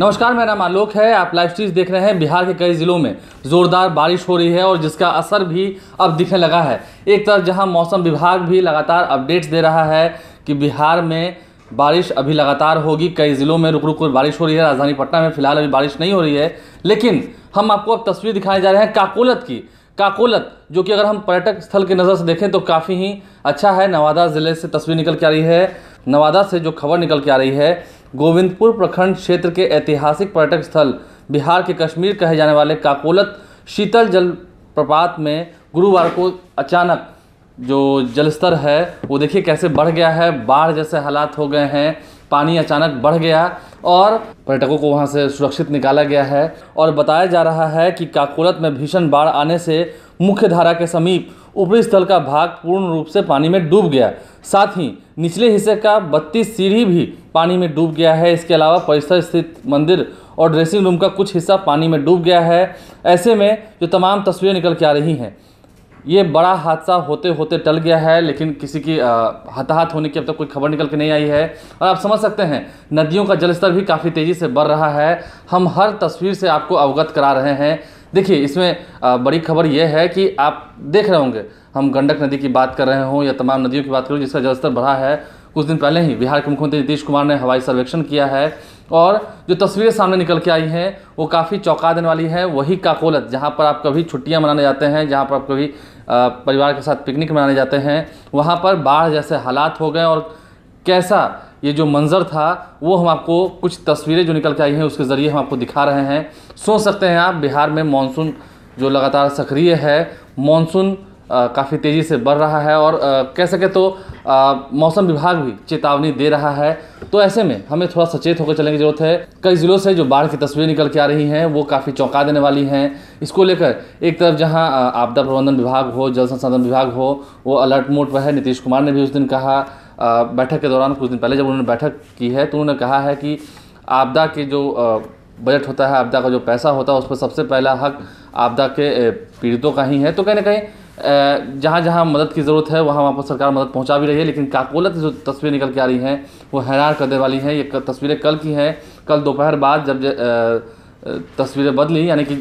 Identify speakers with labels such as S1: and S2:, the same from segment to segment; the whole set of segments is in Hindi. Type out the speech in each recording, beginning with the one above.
S1: नमस्कार मेरा नाम आलोक है आप लाइव स्ट्रीज देख रहे हैं बिहार के कई ज़िलों में ज़ोरदार बारिश हो रही है और जिसका असर भी अब दिखने लगा है एक तरफ जहां मौसम विभाग भी लगातार अपडेट्स दे रहा है कि बिहार में बारिश अभी लगातार होगी कई ज़िलों में रुक रुक कर बारिश हो रही है राजधानी पटना में फिलहाल अभी बारिश नहीं हो रही है लेकिन हम आपको अब तस्वीर दिखाने जा रहे हैं काकोलत की काकोलत जो कि अगर हम पर्यटक स्थल की नज़र से देखें तो काफ़ी ही अच्छा है नवादा ज़िले से तस्वीर निकल के आ रही है नवादा से जो खबर निकल के आ रही है गोविंदपुर प्रखंड क्षेत्र के ऐतिहासिक पर्यटक स्थल बिहार के कश्मीर कहे जाने वाले काकोलत शीतल जल प्रपात में गुरुवार को अचानक जो जलस्तर है वो देखिए कैसे बढ़ गया है बाढ़ जैसे हालात हो गए हैं पानी अचानक बढ़ गया और पर्यटकों को वहाँ से सुरक्षित निकाला गया है और बताया जा रहा है कि काकोलत में भीषण बाढ़ आने से मुख्य धारा के समीप ऊपरी स्थल का भाग पूर्ण रूप से पानी में डूब गया साथ ही निचले हिस्से का बत्तीस सीढ़ी भी पानी में डूब गया है इसके अलावा परिसर स्थित मंदिर और ड्रेसिंग रूम का कुछ हिस्सा पानी में डूब गया है ऐसे में जो तमाम तस्वीरें निकल के आ रही हैं ये बड़ा हादसा होते होते टल गया है लेकिन किसी की हताहत होने की अब तक तो कोई खबर निकल के नहीं आई है और आप समझ सकते हैं नदियों का जलस्तर भी काफ़ी तेज़ी से बढ़ रहा है हम हर तस्वीर से आपको अवगत करा रहे हैं देखिए इसमें बड़ी खबर यह है कि आप देख रहे होंगे हम गंडक नदी की बात कर रहे हों या तमाम नदियों की बात करूँ जिसका जलस्तर बढ़ा है कुछ दिन पहले ही बिहार के मुख्यमंत्री नीतीश कुमार ने हवाई सर्वेक्षण किया है और जो तस्वीरें सामने निकल के आई हैं वो काफ़ी चौंका देने वाली है वही काकोलत जहाँ पर आप कभी छुट्टियाँ मनाने जाते हैं जहाँ पर आप कभी परिवार के साथ पिकनिक मनाने जाते हैं वहाँ पर बाढ़ जैसे हालात हो गए और कैसा ये जो मंज़र था वो हम आपको कुछ तस्वीरें जो निकल के आई हैं उसके ज़रिए हम आपको दिखा रहे हैं सोच सकते हैं आप बिहार में मानसून जो लगातार सक्रिय है मानसून काफ़ी तेज़ी से बढ़ रहा है और कह सके तो मौसम विभाग भी चेतावनी दे रहा है तो ऐसे में हमें थोड़ा सचेत होकर चलने की जरूरत है कई ज़िलों से जो बाढ़ की तस्वीरें निकल के आ रही हैं वो काफ़ी चौंका देने वाली हैं इसको लेकर एक तरफ जहाँ आपदा प्रबंधन विभाग हो जल संसाधन विभाग हो वो अलर्ट मोड पर है नीतीश कुमार ने भी उस दिन कहा बैठक के दौरान कुछ दिन पहले जब उन्होंने बैठक की है तो उन्होंने कहा है कि आपदा के जो बजट होता है आपदा का जो पैसा होता है उस पर सबसे पहला हक आपदा के पीड़ितों का ही है तो कहीं ना कहीं जहाँ जहाँ मदद की ज़रूरत है वहाँ वहाँ पर सरकार मदद पहुँचा भी रही है लेकिन काकोलत जो तस्वीरें निकल के आ रही हैं वो हैरान करने वाली हैं ये तस्वीरें कल की हैं कल दोपहर बाद जब तस्वीरें बदली यानी कि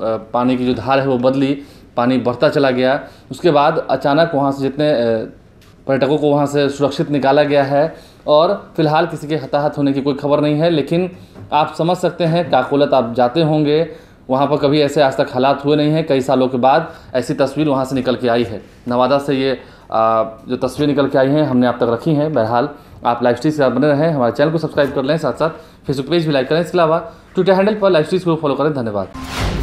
S1: पानी की जो धार है वो बदली पानी बढ़ता चला गया उसके बाद अचानक वहाँ से जितने पर्यटकों को वहाँ से सुरक्षित निकाला गया है और फिलहाल किसी के हताहत होने की कोई खबर नहीं है लेकिन आप समझ सकते हैं काकोलत आप जाते होंगे वहाँ पर कभी ऐसे आज तक हालात हुए नहीं हैं कई सालों के बाद ऐसी तस्वीर वहाँ से निकल के आई है नवादा से ये आ, जो तस्वीर निकल के आई है हमने आप तक रखी हैं बहरहाल आप लाइव स्ट्रीज से बने रहें हमारे चैनल को सब्सक्राइब कर लें साथ साथ फेसबुक पेज भी लाइक करें इसके अलावा ट्विटर हैंडल पर लाइव स्ट्रीज को फॉलो करें धन्यवाद